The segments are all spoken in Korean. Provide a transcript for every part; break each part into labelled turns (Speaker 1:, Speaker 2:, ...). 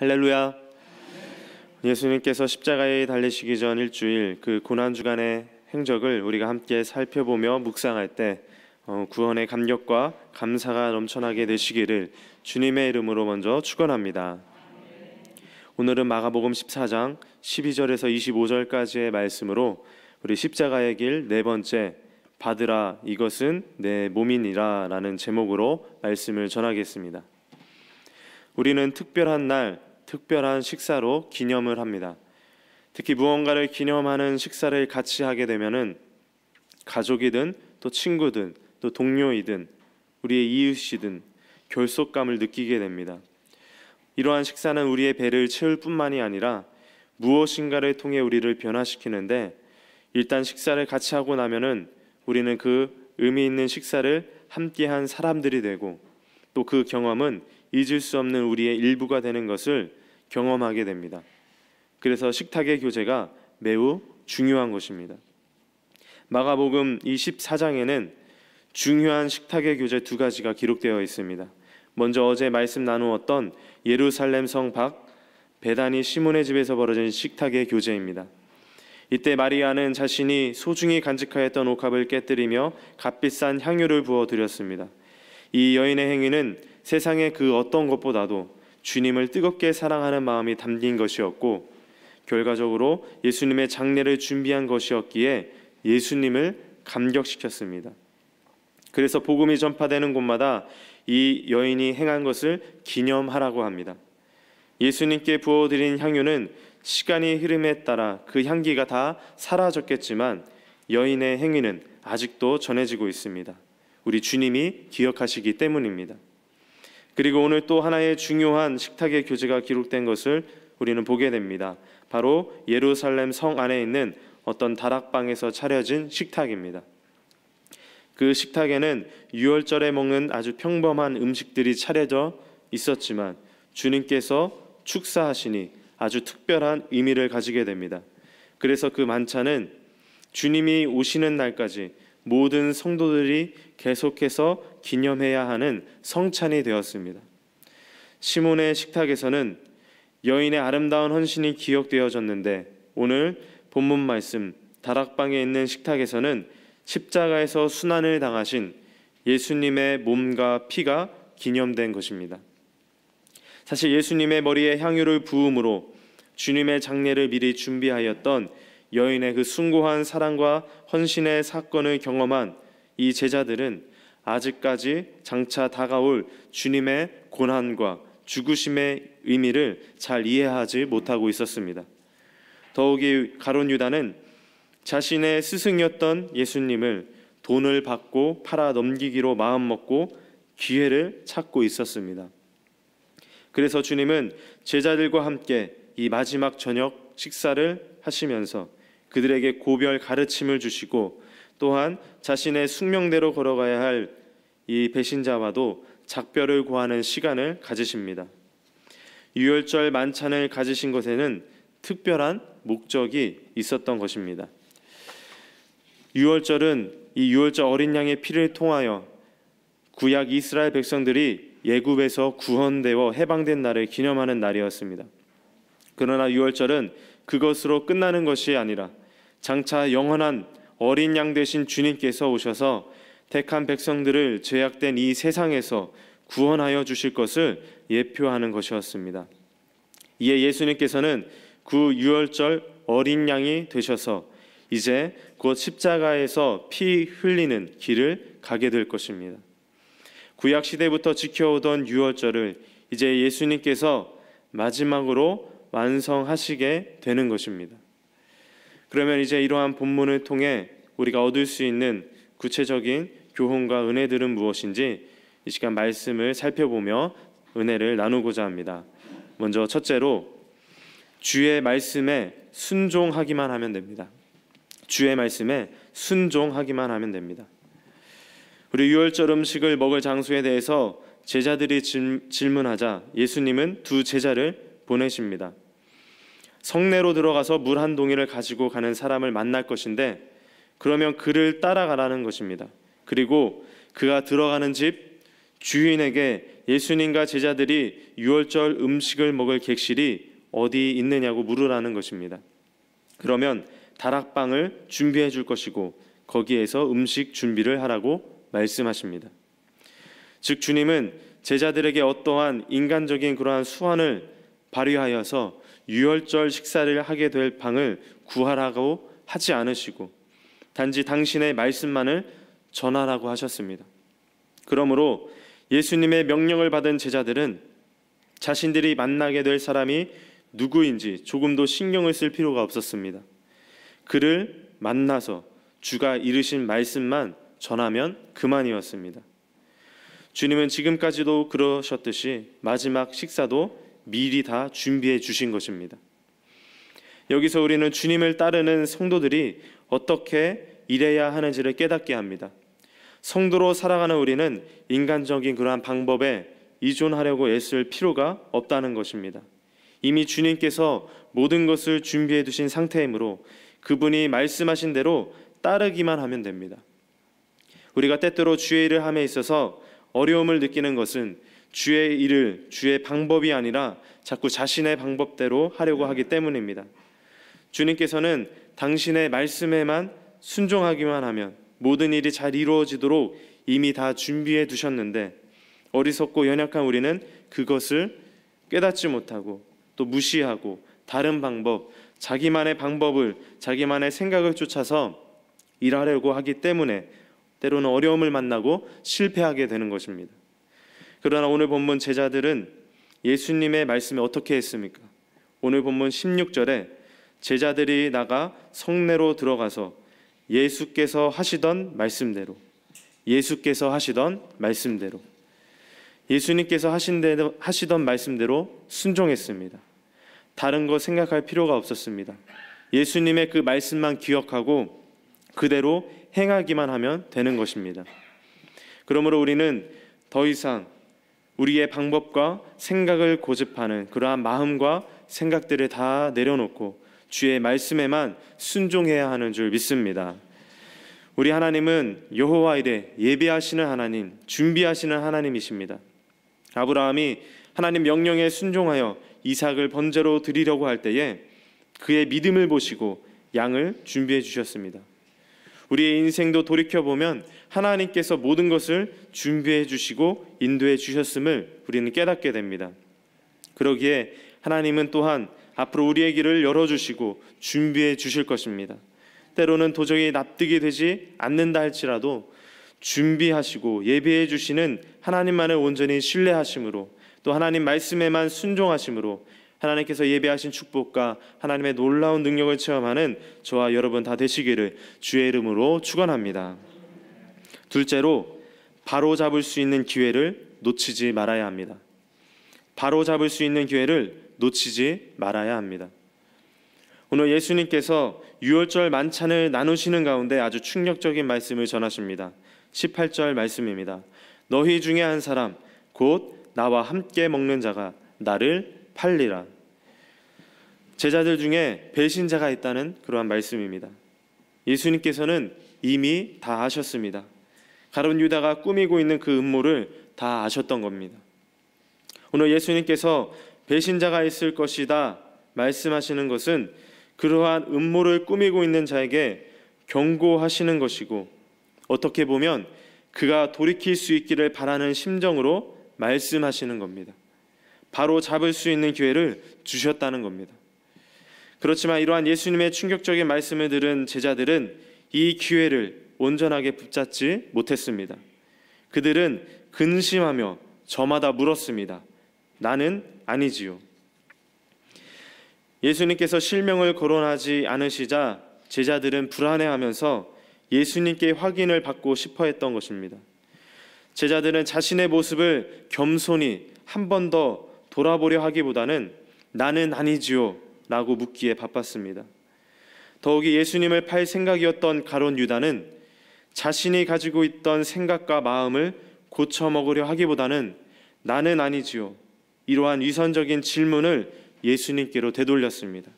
Speaker 1: 할렐루야. 예수님께서 십자가에 달리시기 전 일주일 그 고난 주간의 행적을 우리가 함께 살펴보며 묵상할 때 어, 구원의 감격과 감사가 넘쳐나게 되시기를 주님의 이름으로 먼저 축원합니다. 오늘은 마가복음 14장 12절에서 25절까지의 말씀으로 우리 십자가의 길 네 번째 받으라 이것은 내 몸이니라라는 제목으로 말씀을 전하겠습니다. 우리는 특별한 날 특별한 식사로 기념을 합니다. 특히 무언가를 기념하는 식사를 같이 하게 되면은 가족이든 또 친구든 또 동료이든 우리의 이웃이든 결속감을 느끼게 됩니다. 이러한 식사는 우리의 배를 채울 뿐만이 아니라 무엇인가를 통해 우리를 변화시키는데 일단 식사를 같이 하고 나면은 우리는 그 의미 있는 식사를 함께 한 사람들이 되고 또 그 경험은 잊을 수 없는 우리의 일부가 되는 것을 경험하게 됩니다. 그래서 식탁의 교제가 매우 중요한 것입니다. 마가복음 24장에는 중요한 식탁의 교제 두 가지가 기록되어 있습니다. 먼저 어제 말씀 나누었던 예루살렘 성밖 베다니 시몬의 집에서 벌어진 식탁의 교제입니다. 이때 마리아는 자신이 소중히 간직하였던 옥합을 깨뜨리며 값비싼 향유를 부어 드렸습니다. 이 여인의 행위는 세상의 그 어떤 것보다도 주님을 뜨겁게 사랑하는 마음이 담긴 것이었고 결과적으로 예수님의 장례를 준비한 것이었기에 예수님을 감격시켰습니다. 그래서 복음이 전파되는 곳마다 이 여인이 행한 것을 기념하라고 합니다. 예수님께 부어드린 향유는 시간이 흐름에 따라 그 향기가 다 사라졌겠지만 여인의 행위는 아직도 전해지고 있습니다. 우리 주님이 기억하시기 때문입니다. 그리고 오늘 또 하나의 중요한 식탁의 교제가 기록된 것을 우리는 보게 됩니다. 바로 예루살렘 성 안에 있는 어떤 다락방에서 차려진 식탁입니다. 그 식탁에는 유월절에 먹는 아주 평범한 음식들이 차려져 있었지만 주님께서 축사하시니 아주 특별한 의미를 가지게 됩니다. 그래서 그 만찬은 주님이 오시는 날까지 모든 성도들이 계속해서 기념해야 하는 성찬이 되었습니다. 시몬의 식탁에서는 여인의 아름다운 헌신이 기억되어졌는데 오늘 본문 말씀 다락방에 있는 식탁에서는 십자가에서 순환을 당하신 예수님의 몸과 피가 기념된 것입니다. 사실 예수님의 머리에 향유를 부음으로 주님의 장례를 미리 준비하였던 여인의 그 숭고한 사랑과 헌신의 사건을 경험한 이 제자들은 아직까지 장차 다가올 주님의 고난과 죽으심의 의미를 잘 이해하지 못하고 있었습니다. 더욱이 가론 유다는 자신의 스승이었던 예수님을 돈을 받고 팔아 넘기기로 마음먹고 기회를 찾고 있었습니다. 그래서 주님은 제자들과 함께 이 마지막 저녁 식사를 하시면서 그들에게 고별 가르침을 주시고 또한 자신의 숙명대로 걸어가야 할 이 배신자와도 작별을 구하는 시간을 가지십니다. 유월절 만찬을 가지신 것에는 특별한 목적이 있었던 것입니다. 유월절은 이 유월절 어린 양의 피를 통하여 구약 이스라엘 백성들이 예굽에서 구원되어 해방된 날을 기념하는 날이었습니다. 그러나 유월절은 그것으로 끝나는 것이 아니라 장차 영원한 어린 양 되신 주님께서 오셔서 택한 백성들을 죄악된 이 세상에서 구원하여 주실 것을 예표하는 것이었습니다. 이에 예수님께서는 그 유월절 어린 양이 되셔서 이제 곧 십자가에서 피 흘리는 길을 가게 될 것입니다. 구약 시대부터 지켜오던 유월절을 이제 예수님께서 마지막으로 완성하시게 되는 것입니다. 그러면 이제 이러한 본문을 통해 우리가 얻을 수 있는 구체적인 교훈과 은혜들은 무엇인지 이 시간 말씀을 살펴보며 은혜를 나누고자 합니다. 먼저 첫째로 주의 말씀에 순종하기만 하면 됩니다. 주의 말씀에 순종하기만 하면 됩니다. 우리 유월절 음식을 먹을 장소에 대해서 제자들이 질, 문하자 예수님은 두 제자를 보내십니다. 성내로 들어가서 물 한 동이를 가지고 가는 사람을 만날 것인데 그러면 그를 따라가라는 것입니다. 그리고 그가 들어가는 집 주인에게 예수님과 제자들이 유월절 음식을 먹을 객실이 어디 있느냐고 물으라는 것입니다. 그러면 다락방을 준비해 줄 것이고 거기에서 음식 준비를 하라고 말씀하십니다. 즉 주님은 제자들에게 어떠한 인간적인 그러한 수완을 발휘하여서 유월절 식사를 하게 될 방을 구하라고 하지 않으시고 단지 당신의 말씀만을 전하라고 하셨습니다. 그러므로 예수님의 명령을 받은 제자들은 자신들이 만나게 될 사람이 누구인지 조금도 신경을 쓸 필요가 없었습니다. 그를 만나서 주가 이르신 말씀만 전하면 그만이었습니다. 주님은 지금까지도 그러셨듯이 마지막 식사도 미리 다 준비해 주신 것입니다. 여기서 우리는 주님을 따르는 성도들이 어떻게 일해야 하는지를 깨닫게 합니다. 성도로 살아가는 우리는 인간적인 그러한 방법에 의존하려고 애쓸 필요가 없다는 것입니다. 이미 주님께서 모든 것을 준비해 두신 상태이므로 그분이 말씀하신 대로 따르기만 하면 됩니다. 우리가 때때로 주의 일을 함에 있어서 어려움을 느끼는 것은 주의 일을 주의 방법이 아니라 자꾸 자신의 방법대로 하려고 하기 때문입니다. 주님께서는 당신의 말씀에만 순종하기만 하면 모든 일이 잘 이루어지도록 이미 다 준비해 두셨는데 어리석고 연약한 우리는 그것을 깨닫지 못하고 또 무시하고 다른 방법, 자기만의 방법을 자기만의 생각을 쫓아서 일하려고 하기 때문에 때로는 어려움을 만나고 실패하게 되는 것입니다. 그러나 오늘 본문 제자들은 예수님의 말씀에 어떻게 했습니까? 오늘 본문 16절에 제자들이 나가 성내로 들어가서 예수께서 하시던 말씀대로 예수께서 하시던 말씀대로 예수님께서 하신 대로, 하시던 말씀대로 순종했습니다. 다른 거 생각할 필요가 없었습니다. 예수님의 그 말씀만 기억하고 그대로 행하기만 하면 되는 것입니다. 그러므로 우리는 더 이상 우리의 방법과 생각을 고집하는 그러한 마음과 생각들을 다 내려놓고 주의 말씀에만 순종해야 하는 줄 믿습니다. 우리 하나님은 여호와 이래 예배하시는 하나님, 준비하시는 하나님이십니다. 아브라함이 하나님 명령에 순종하여 이삭을 번제로 드리려고 할 때에 그의 믿음을 보시고 양을 준비해 주셨습니다. 우리의 인생도 돌이켜 보면 하나님께서 모든 것을 준비해 주시고 인도해 주셨음을 우리는 깨닫게 됩니다. 그러기에 하나님은 또한 앞으로 우리의 길을 열어 주시고 준비해 주실 것입니다. 때로는 도저히 납득이 되지 않는다 할지라도 준비하시고 예비해 주시는 하나님만을 온전히 신뢰하심으로 또 하나님 말씀에만 순종하심으로 하나님께서 예배하신 축복과 하나님의 놀라운 능력을 체험하는 저와 여러분 다 되시기를 주의 이름으로 축원합니다. 둘째로 바로 잡을 수 있는 기회를 놓치지 말아야 합니다. 바로 잡을 수 있는 기회를 놓치지 말아야 합니다. 오늘 예수님께서 유월절 만찬을 나누시는 가운데 아주 충격적인 말씀을 전하십니다. 18절 말씀입니다. 너희 중에 한 사람 곧 나와 함께 먹는 자가 나를 팔리라. 제자들 중에 배신자가 있다는 그러한 말씀입니다. 예수님께서는 이미 다 아셨습니다. 가론 유다가 꾸미고 있는 그 음모를 다 아셨던 겁니다. 오늘 예수님께서 배신자가 있을 것이다 말씀하시는 것은 그러한 음모를 꾸미고 있는 자에게 경고하시는 것이고 어떻게 보면 그가 돌이킬 수 있기를 바라는 심정으로 말씀하시는 겁니다. 바로 잡을 수 있는 기회를 주셨다는 겁니다. 그렇지만 이러한 예수님의 충격적인 말씀을 들은 제자들은 이 기회를 온전하게 붙잡지 못했습니다. 그들은 근심하며 저마다 물었습니다. 나는 아니지요. 예수님께서 실명을 거론하지 않으시자 제자들은 불안해하면서 예수님께 확인을 받고 싶어 했던 것입니다. 제자들은 자신의 모습을 겸손히 한번더 돌아보려 하기보다는 나는 아니지요 라고 묻기에 바빴습니다. 더욱이 예수님을 팔 생각이었던 가론 유다는 자신이 가지고 있던 생각과 마음을 고쳐먹으려 하기보다는 나는 아니지요. 이러한 위선적인 질문을 예수님께로 되돌렸습니다.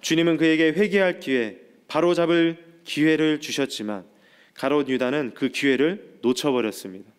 Speaker 1: 주님은 그에게 회개할 기회, 바로잡을 기회를 주셨지만 가롯 유다는 그 기회를 놓쳐버렸습니다.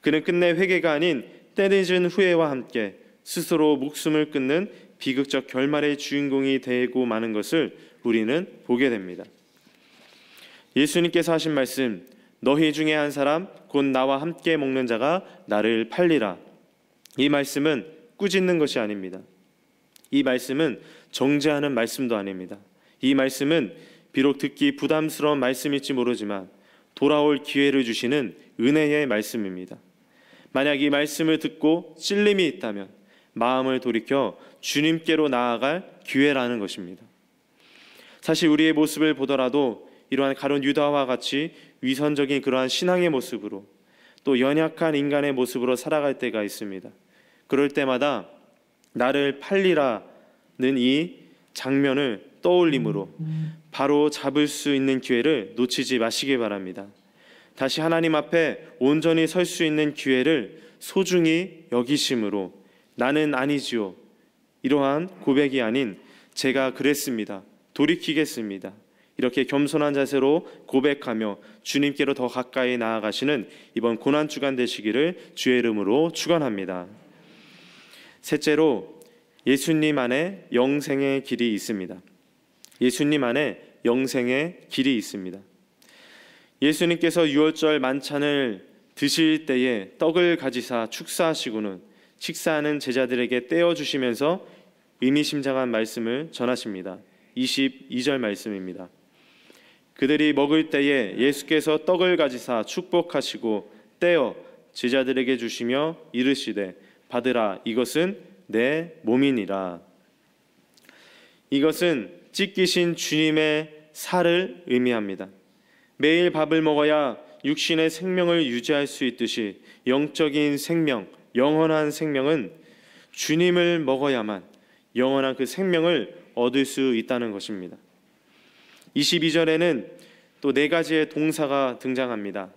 Speaker 1: 그는 끝내 회개가 아닌 때늦은 후회와 함께 스스로 목숨을 끊는 비극적 결말의 주인공이 되고 마는 것을 우리는 보게 됩니다. 예수님께서 하신 말씀, 너희 중에 한 사람 곧 나와 함께 먹는 자가 나를 팔리라. 이 말씀은 꾸짖는 것이 아닙니다. 이 말씀은 정죄하는 말씀도 아닙니다. 이 말씀은 비록 듣기 부담스러운 말씀일지 모르지만 돌아올 기회를 주시는 은혜의 말씀입니다. 만약 이 말씀을 듣고 찔림이 있다면 마음을 돌이켜 주님께로 나아갈 기회라는 것입니다. 사실 우리의 모습을 보더라도 이러한 가론 유다와 같이 위선적인 그러한 신앙의 모습으로 또 연약한 인간의 모습으로 살아갈 때가 있습니다. 그럴 때마다 나를 팔리라는 이 장면을 떠올림으로 바로 잡을 수 있는 기회를 놓치지 마시길 바랍니다. 다시 하나님 앞에 온전히 설 수 있는 기회를 소중히 여기심으로 나는 아니지요. 이러한 고백이 아닌 제가 그랬습니다. 돌이키겠습니다. 이렇게 겸손한 자세로 고백하며 주님께로 더 가까이 나아가시는 이번 고난 주간 되시기를 주의 이름으로 축원합니다. 셋째로 예수님 안에 영생의 길이 있습니다. 예수님 안에 영생의 길이 있습니다. 예수님께서 유월절 만찬을 드실 때에 떡을 가지사 축사하시고는 식사하는 제자들에게 떼어 주시면서 의미심장한 말씀을 전하십니다. 22절 말씀입니다. 그들이 먹을 때에 예수께서 떡을 가지사 축복하시고 떼어 제자들에게 주시며 이르시되 받으라 이것은 내 몸이니라. 이것은 찢기신 주님의 살을 의미합니다. 매일 밥을 먹어야 육신의 생명을 유지할 수 있듯이 영적인 생명, 영원한 생명은 주님을 먹어야만 영원한 그 생명을 얻을 수 있다는 것입니다. 22절에는 또 네 가지의 동사가 등장합니다.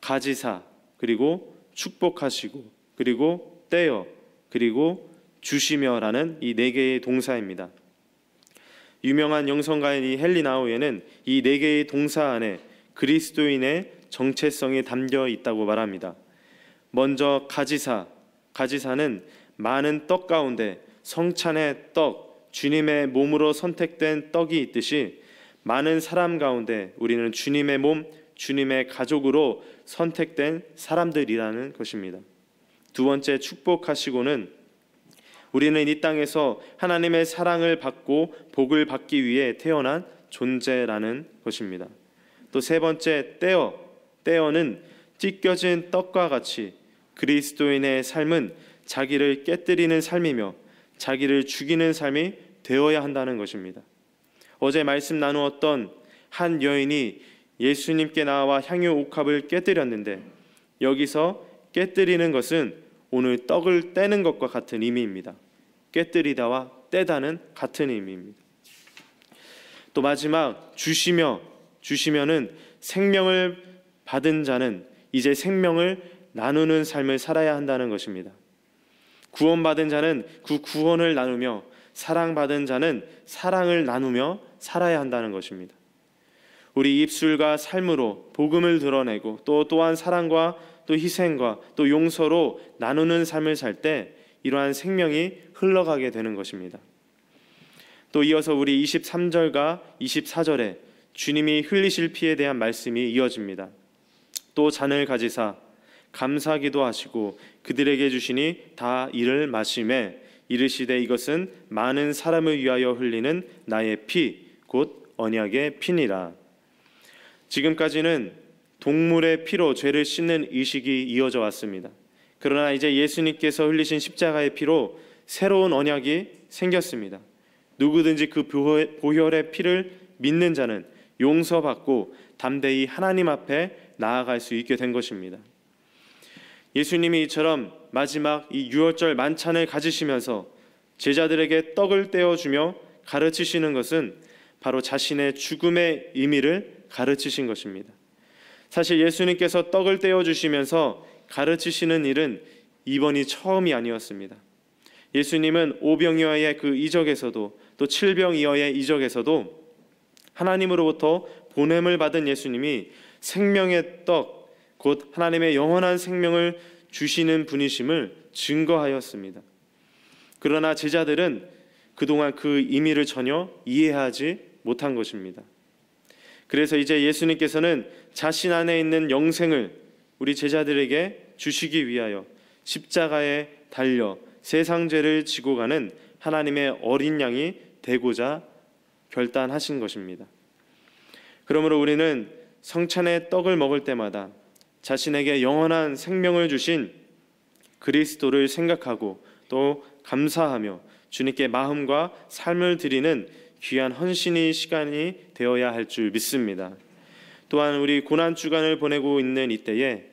Speaker 1: 가지사, 그리고 축복하시고, 그리고 떼어, 그리고 주시며라는 이 네 개의 동사입니다. 유명한 영성가인 이 헨리 나우에는 이 네 개의 동사 안에 그리스도인의 정체성이 담겨 있다고 말합니다. 먼저 가지사, 가지사는 많은 떡 가운데 성찬의 떡, 주님의 몸으로 선택된 떡이 있듯이 많은 사람 가운데 우리는 주님의 몸, 주님의 가족으로 선택된 사람들이라는 것입니다. 두 번째 축복하시고는 우리는 이 땅에서 하나님의 사랑을 받고 복을 받기 위해 태어난 존재라는 것입니다. 또 세 번째 떼어 떼어는 찢겨진 떡과 같이 그리스도인의 삶은 자기를 깨뜨리는 삶이며 자기를 죽이는 삶이 되어야 한다는 것입니다. 어제 말씀 나누었던 한 여인이 예수님께 나와 향유 옥합을 깨뜨렸는데 여기서 깨뜨리는 것은 오늘 떡을 떼는 것과 같은 의미입니다. 깨뜨리다와 떼다는 같은 의미입니다. 또 마지막 주시며 주시면은 생명을 받은 자는 이제 생명을 나누는 삶을 살아야 한다는 것입니다. 구원받은 자는 그 구원을 나누며 사랑받은 자는 사랑을 나누며 살아야 한다는 것입니다. 우리 입술과 삶으로 복음을 드러내고 또 또한 사랑과 또 희생과 또 용서로 나누는 삶을 살때 이러한 생명이 흘러가게 되는 것입니다. 또 이어서 우리 23절과 24절에 주님이 흘리실 피에 대한 말씀이 이어집니다. 또 잔을 가지사 감사기도 하시고 그들에게 주시니 다 이를 마심에 이르시되 이것은 많은 사람을 위하여 흘리는 나의 피 곧 언약의 피니라. 지금까지는 동물의 피로 죄를 씻는 의식이 이어져 왔습니다. 그러나 이제 예수님께서 흘리신 십자가의 피로 새로운 언약이 생겼습니다. 누구든지 그 보혈의 피를 믿는 자는 용서받고 담대히 하나님 앞에 나아갈 수 있게 된 것입니다. 예수님이 이처럼 마지막 이 유월절 만찬을 가지시면서 제자들에게 떡을 떼어주며 가르치시는 것은 바로 자신의 죽음의 의미를 가르치신 것입니다. 사실 예수님께서 떡을 떼어주시면서 가르치시는 일은 이번이 처음이 아니었습니다. 예수님은 오병이어의 그 이적에서도 또 칠병이어의 이적에서도 하나님으로부터 보냄을 받은 예수님이 생명의 떡, 곧 하나님의 영원한 생명을 주시는 분이심을 증거하였습니다. 그러나 제자들은 그동안 그 의미를 전혀 이해하지 못한 것입니다. 그래서 이제 예수님께서는 자신 안에 있는 영생을 우리 제자들에게 주시기 위하여 십자가에 달려 세상 죄를 지고 가는 하나님의 어린 양이 되고자 결단하신 것입니다. 그러므로 우리는 성찬의 떡을 먹을 때마다 자신에게 영원한 생명을 주신 그리스도를 생각하고 또 감사하며 주님께 마음과 삶을 드리는 귀한 헌신이 시간이 되어야 할 줄 믿습니다. 또한 우리 고난 주간을 보내고 있는 이때에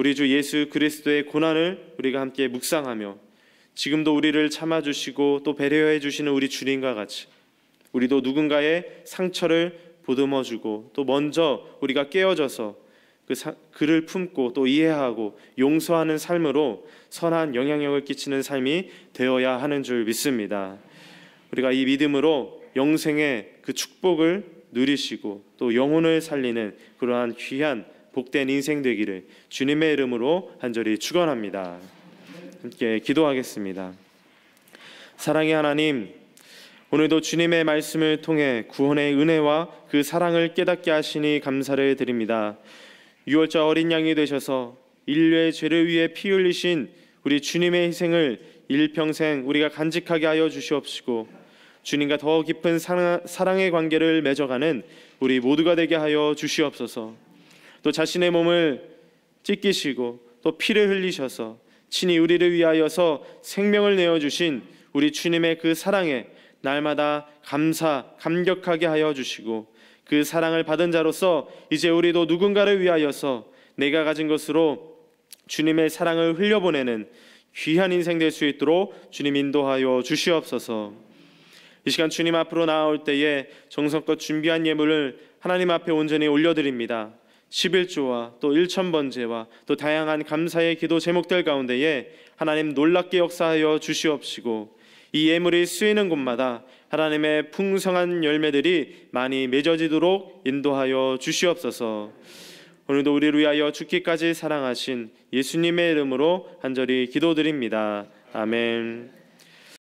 Speaker 1: 우리 주 예수 그리스도의 고난을 우리가 함께 묵상하며 지금도 우리를 참아주시고 또 배려해 주시는 우리 주님과 같이 우리도 누군가의 상처를 보듬어 주고 또 먼저 우리가 깨어져서 그 사, 그를 품고 또 이해하고 용서하는 삶으로 선한 영향력을 끼치는 삶이 되어야 하는 줄 믿습니다. 우리가 이 믿음으로 영생의 그 축복을 누리시고 또 영혼을 살리는 그러한 귀한 복된 인생 되기를 주님의 이름으로 한절히 축원합니다. 함께 기도하겠습니다. 사랑의 하나님, 오늘도 주님의 말씀을 통해 구원의 은혜와 그 사랑을 깨닫게 하시니 감사를 드립니다. 유월자 어린 양이 되셔서 인류의 죄를 위해 피 흘리신 우리 주님의 희생을 일평생 우리가 간직하게 하여 주시옵시고 주님과 더 깊은 사랑의 관계를 맺어가는 우리 모두가 되게 하여 주시옵소서. 또 자신의 몸을 찢기시고 또 피를 흘리셔서 친히 우리를 위하여서 생명을 내어 주신 우리 주님의 그 사랑에 날마다 감사 감격하게 하여 주시고 그 사랑을 받은 자로서 이제 우리도 누군가를 위하여서 내가 가진 것으로 주님의 사랑을 흘려보내는 귀한 인생 될 수 있도록 주님 인도하여 주시옵소서. 이 시간 주님 앞으로 나아올 때에 정성껏 준비한 예물을 하나님 앞에 온전히 올려드립니다. 11조와 또 1천번제와 또 다양한 감사의 기도 제목들 가운데에 하나님 놀랍게 역사하여 주시옵시고 이 예물이 쓰이는 곳마다 하나님의 풍성한 열매들이 많이 맺어지도록 인도하여 주시옵소서. 오늘도 우리를 위하여 죽기까지 사랑하신 예수님의 이름으로 한절히 기도드립니다. 아멘.